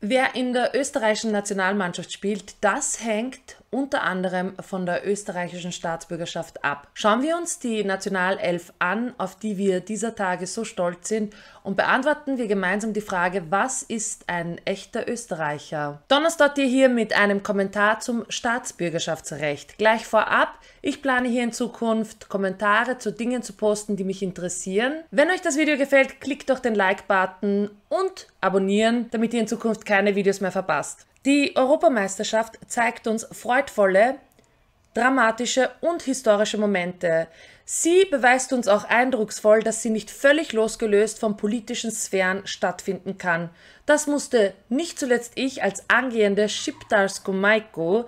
Wer in der österreichischen Nationalmannschaft spielt, das hängt unter anderem von der österreichischen Staatsbürgerschaft ab. Schauen wir uns die Nationalelf an, auf die wir dieser Tage so stolz sind, und beantworten wir gemeinsam die Frage, was ist ein echter Österreicher? Donnerstag dir hier mit einem Kommentar zum Staatsbürgerschaftsrecht. Gleich vorab, ich plane hier in Zukunft Kommentare zu Dingen zu posten, die mich interessieren. Wenn euch das Video gefällt, klickt doch den Like-Button und abonnieren, damit ihr in Zukunft keine Videos mehr verpasst. Die Europameisterschaft zeigt uns freudvolle, dramatische und historische Momente. Sie beweist uns auch eindrucksvoll, dass sie nicht völlig losgelöst von politischen Sphären stattfinden kann. Das musste nicht zuletzt ich als angehende Shiptars Kumaiko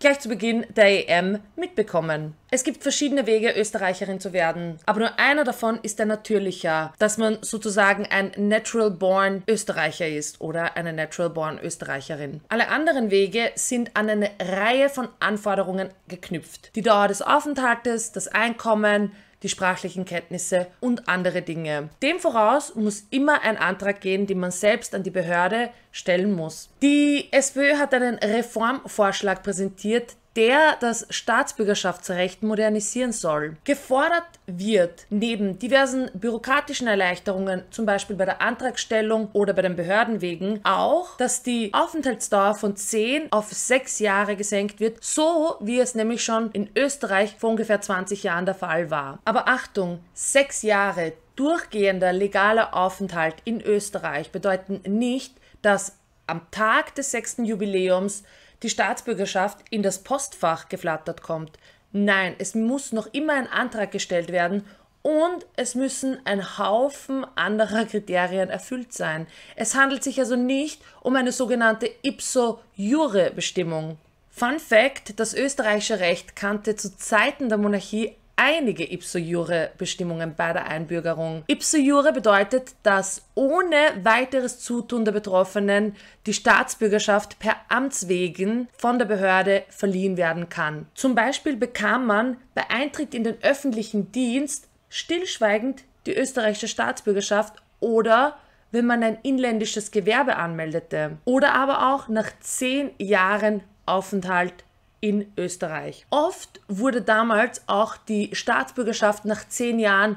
gleich zu Beginn der EM mitbekommen. Es gibt verschiedene Wege, Österreicherin zu werden, aber nur einer davon ist der natürlicher, dass man sozusagen ein natural born Österreicher ist oder eine natural born Österreicherin. Alle anderen Wege sind an eine Reihe von Anforderungen geknüpft. Die Dauer des Aufenthaltes, das Einkommen, die sprachlichen Kenntnisse und andere Dinge. Dem voraus muss immer ein Antrag gehen, den man selbst an die Behörde stellen muss. Die SPÖ hat einen Reformvorschlag präsentiert, der das Staatsbürgerschaftsrecht modernisieren soll. Gefordert wird neben diversen bürokratischen Erleichterungen, zum Beispiel bei der Antragstellung oder bei den Behördenwegen, auch, dass die Aufenthaltsdauer von 10 auf 6 Jahre gesenkt wird, so wie es nämlich schon in Österreich vor ungefähr 20 Jahren der Fall war. Aber Achtung, 6 Jahre, durchgehender legaler Aufenthalt in Österreich bedeuten nicht, dass am Tag des sechsten Jubiläums die Staatsbürgerschaft in das Postfach geflattert kommt. Nein, es muss noch immer ein Antrag gestellt werden und es müssen ein Haufen anderer Kriterien erfüllt sein. Es handelt sich also nicht um eine sogenannte ipso jure Bestimmung. Fun Fact: Das österreichische Recht kannte zu Zeiten der Monarchie einige Ipso-Jure-Bestimmungen bei der Einbürgerung. Ipso-Jure bedeutet, dass ohne weiteres Zutun der Betroffenen die Staatsbürgerschaft per Amtswegen von der Behörde verliehen werden kann. Zum Beispiel bekam man bei Eintritt in den öffentlichen Dienst stillschweigend die österreichische Staatsbürgerschaft oder wenn man ein inländisches Gewerbe anmeldete oder aber auch nach zehn Jahren Aufenthalt in Österreich. Oft wurde damals auch die Staatsbürgerschaft nach zehn Jahren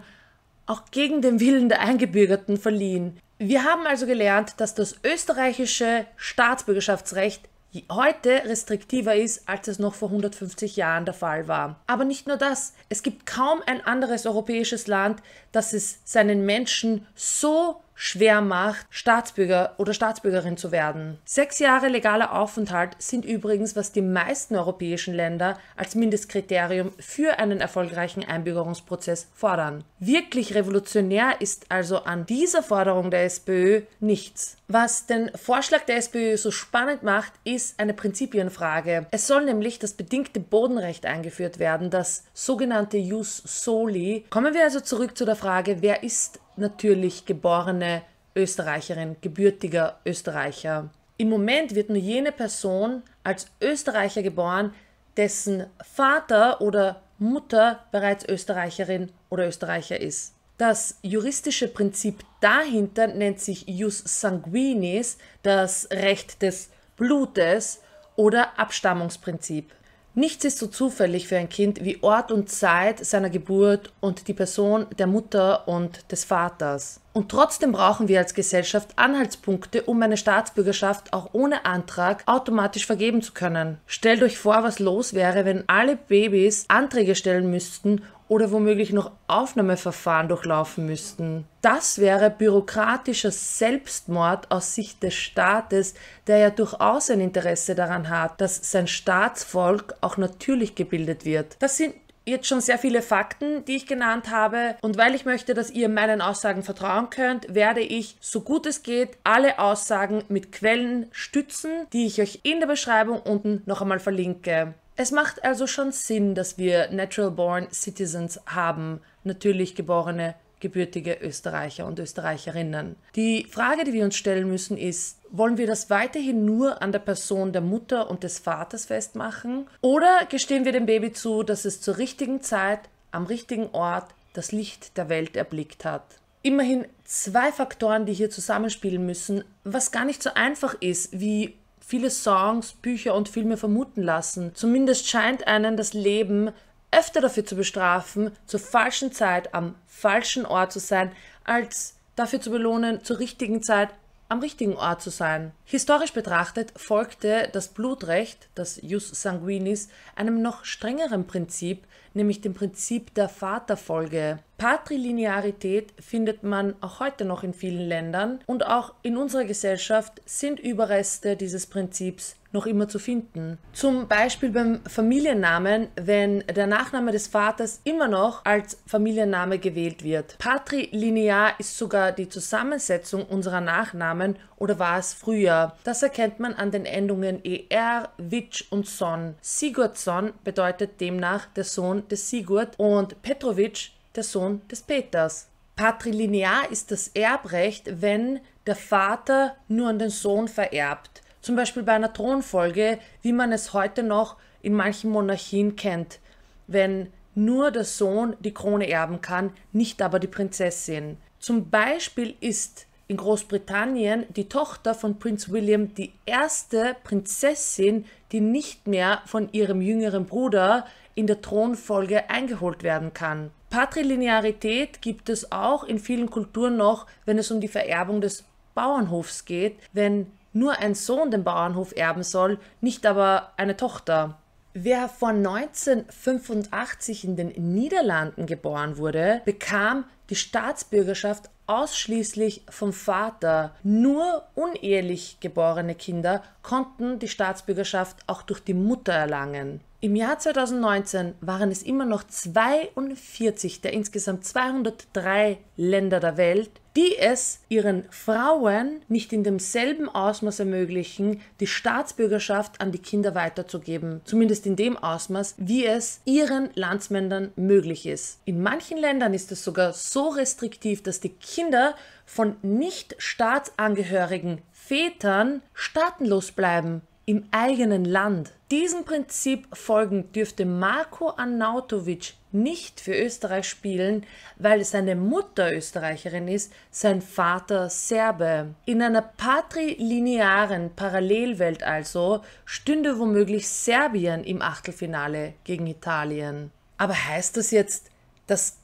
auch gegen den Willen der Eingebürgerten verliehen. Wir haben also gelernt, dass das österreichische Staatsbürgerschaftsrecht heute restriktiver ist, als es noch vor 150 Jahren der Fall war. Aber nicht nur das, es gibt kaum ein anderes europäisches Land, das es seinen Menschen so schwer macht, Staatsbürger oder Staatsbürgerin zu werden. Sechs Jahre legaler Aufenthalt sind übrigens, was die meisten europäischen Länder als Mindestkriterium für einen erfolgreichen Einbürgerungsprozess fordern. Wirklich revolutionär ist also an dieser Forderung der SPÖ nichts. Was den Vorschlag der SPÖ so spannend macht, ist eine Prinzipienfrage. Es soll nämlich das bedingte Bodenrecht eingeführt werden, das sogenannte Jus Soli. Kommen wir also zurück zu der Frage, wer ist natürlich geborene Österreicherin, gebürtiger Österreicher. Im Moment wird nur jene Person als Österreicher geboren, dessen Vater oder Mutter bereits Österreicherin oder Österreicher ist. Das juristische Prinzip dahinter nennt sich jus sanguinis, das Recht des Blutes oder Abstammungsprinzip. Nichts ist so zufällig für ein Kind wie Ort und Zeit seiner Geburt und die Person der Mutter und des Vaters. Und trotzdem brauchen wir als Gesellschaft Anhaltspunkte, um eine Staatsbürgerschaft auch ohne Antrag automatisch vergeben zu können. Stellt euch vor, was los wäre, wenn alle Babys Anträge stellen müssten, oder womöglich noch Aufnahmeverfahren durchlaufen müssten. Das wäre bürokratischer Selbstmord aus Sicht des Staates, der ja durchaus ein Interesse daran hat, dass sein Staatsvolk auch natürlich gebildet wird. Das sind jetzt schon sehr viele Fakten, die ich genannt habe. Und weil ich möchte, dass ihr meinen Aussagen vertrauen könnt, werde ich, so gut es geht, alle Aussagen mit Quellen stützen, die ich euch in der Beschreibung unten noch einmal verlinke. Es macht also schon Sinn, dass wir Natural Born Citizens haben, natürlich geborene, gebürtige Österreicher und Österreicherinnen. Die Frage, die wir uns stellen müssen, ist, wollen wir das weiterhin nur an der Person der Mutter und des Vaters festmachen? Oder gestehen wir dem Baby zu, dass es zur richtigen Zeit, am richtigen Ort das Licht der Welt erblickt hat? Immerhin zwei Faktoren, die hier zusammenspielen müssen, was gar nicht so einfach ist, wie viele Songs, Bücher und Filme vermuten lassen. Zumindest scheint einen das Leben öfter dafür zu bestrafen, zur falschen Zeit am falschen Ort zu sein, als dafür zu belohnen, zur richtigen Zeit am richtigen Ort zu sein. Historisch betrachtet folgte das Blutrecht, das jus sanguinis, einem noch strengeren Prinzip, nämlich dem Prinzip der Vaterfolge. Patrilinearität findet man auch heute noch in vielen Ländern und auch in unserer Gesellschaft sind Überreste dieses Prinzips noch immer zu finden. Zum Beispiel beim Familiennamen, wenn der Nachname des Vaters immer noch als Familienname gewählt wird. Patrilinear ist sogar die Zusammensetzung unserer Nachnamen oder war es früher. Das erkennt man an den Endungen er, Witsch und Son. Sigurdsson bedeutet demnach der Sohn des Sigurd und Petrovic der Sohn des Peters. Patrilinear ist das Erbrecht, wenn der Vater nur an den Sohn vererbt. Zum Beispiel bei einer Thronfolge, wie man es heute noch in manchen Monarchien kennt, wenn nur der Sohn die Krone erben kann, nicht aber die Prinzessin. Zum Beispiel ist in Großbritannien die Tochter von Prinz William die erste Prinzessin, die nicht mehr von ihrem jüngeren Bruder in der Thronfolge eingeholt werden kann. Patrilinearität gibt es auch in vielen Kulturen noch, wenn es um die Vererbung des Bauernhofs geht, wenn nur ein Sohn den Bauernhof erben soll, nicht aber eine Tochter. Wer vor 1985 in den Niederlanden geboren wurde, bekam die Staatsbürgerschaft ausschließlich vom Vater. Nur unehelich geborene Kinder konnten die Staatsbürgerschaft auch durch die Mutter erlangen. Im Jahr 2019 waren es immer noch 42 der insgesamt 203 Länder der Welt, die es ihren Frauen nicht in demselben Ausmaß ermöglichen, die Staatsbürgerschaft an die Kinder weiterzugeben, zumindest in dem Ausmaß, wie es ihren Landsmännern möglich ist. In manchen Ländern ist es sogar so restriktiv, dass die Kinder von nicht staatsangehörigen Vätern staatenlos bleiben im eigenen Land. Diesem Prinzip folgend dürfte Marco Arnautovic nicht für Österreich spielen, weil seine Mutter Österreicherin ist, sein Vater Serbe. In einer patrilinearen Parallelwelt also stünde womöglich Serbien im Achtelfinale gegen Italien. Aber heißt das jetzt, dass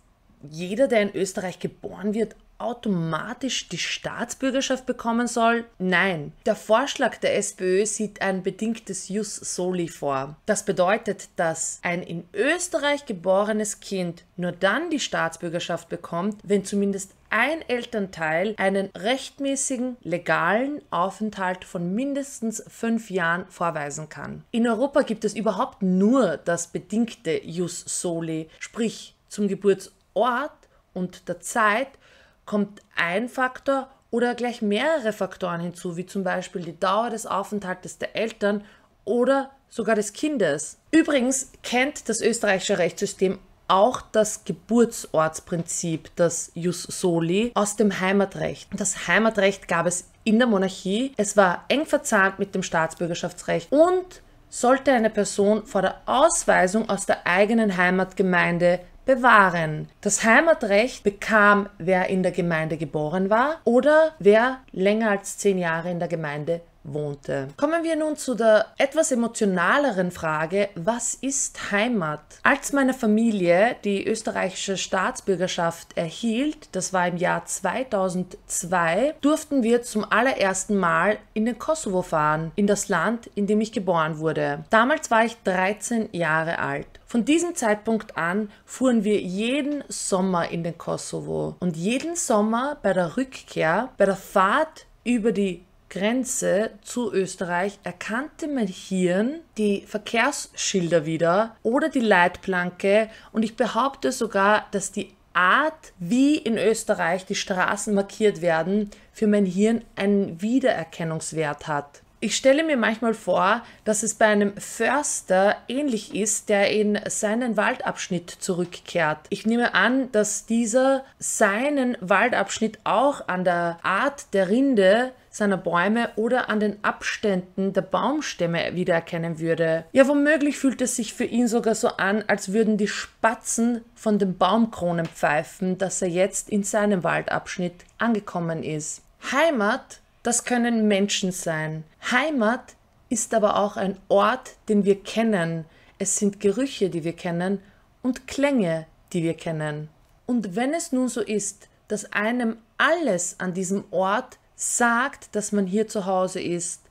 jeder, der in Österreich geboren wird, automatisch die Staatsbürgerschaft bekommen soll? Nein. Der Vorschlag der SPÖ sieht ein bedingtes Jus soli vor. Das bedeutet, dass ein in Österreich geborenes Kind nur dann die Staatsbürgerschaft bekommt, wenn zumindest ein Elternteil einen rechtmäßigen, legalen Aufenthalt von mindestens fünf Jahren vorweisen kann. In Europa gibt es überhaupt nur das bedingte Jus soli, sprich zum Geburtsort und der Zeit kommt ein Faktor oder gleich mehrere Faktoren hinzu, wie zum Beispiel die Dauer des Aufenthaltes der Eltern oder sogar des Kindes. Übrigens kennt das österreichische Rechtssystem auch das Geburtsortsprinzip, das Jus Soli, aus dem Heimatrecht. Das Heimatrecht gab es in der Monarchie. Es war eng verzahnt mit dem Staatsbürgerschaftsrecht und sollte eine Person vor der Ausweisung aus der eigenen Heimatgemeinde bewahren. Das Heimatrecht bekam, wer in der Gemeinde geboren war oder wer länger als zehn Jahre in der Gemeinde wohnte. Kommen wir nun zu der etwas emotionaleren Frage, was ist Heimat? Als meine Familie die österreichische Staatsbürgerschaft erhielt, das war im Jahr 2002, durften wir zum allerersten Mal in den Kosovo fahren, in das Land, in dem ich geboren wurde. Damals war ich 13 Jahre alt. Von diesem Zeitpunkt an fuhren wir jeden Sommer in den Kosovo und jeden Sommer bei der Rückkehr, bei der Fahrt über die Grenze zu Österreich erkannte mein Hirn die Verkehrsschilder wieder oder die Leitplanke und ich behaupte sogar, dass die Art, wie in Österreich die Straßen markiert werden, für mein Hirn einen Wiedererkennungswert hat. Ich stelle mir manchmal vor, dass es bei einem Förster ähnlich ist, der in seinen Waldabschnitt zurückkehrt. Ich nehme an, dass dieser seinen Waldabschnitt auch an der Art der Rinde seiner Bäume oder an den Abständen der Baumstämme wiedererkennen würde. Ja, womöglich fühlt es sich für ihn sogar so an, als würden die Spatzen von den Baumkronen pfeifen, dass er jetzt in seinem Waldabschnitt angekommen ist. Heimat das können Menschen sein. Heimat ist aber auch ein Ort, den wir kennen. Es sind Gerüche, die wir kennen und Klänge, die wir kennen. Und wenn es nun so ist, dass einem alles an diesem Ort sagt, dass man hier zu Hause ist,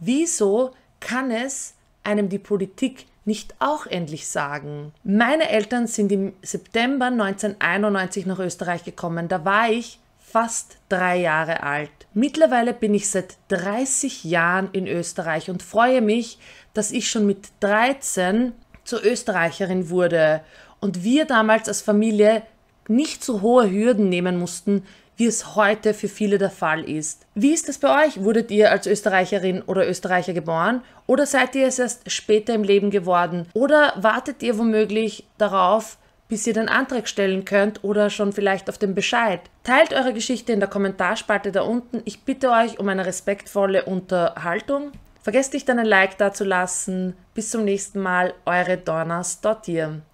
wieso kann es einem die Politik nicht auch endlich sagen? Meine Eltern sind im September 1991 nach Österreich gekommen. Da war ich fast drei Jahre alt. Mittlerweile bin ich seit 30 Jahren in Österreich und freue mich, dass ich schon mit 13 zur Österreicherin wurde und wir damals als Familie nicht so hohe Hürden nehmen mussten, wie es heute für viele der Fall ist. Wie ist das bei euch? Wurdet ihr als Österreicherin oder Österreicher geboren? Oder seid ihr es erst später im Leben geworden? Oder wartet ihr womöglich darauf, bis ihr den Antrag stellen könnt oder schon vielleicht auf den Bescheid. Teilt eure Geschichte in der Kommentarspalte da unten. Ich bitte euch um eine respektvolle Unterhaltung. Vergesst nicht, einen Like da zu lassen. Bis zum nächsten Mal, eure Dornas hier.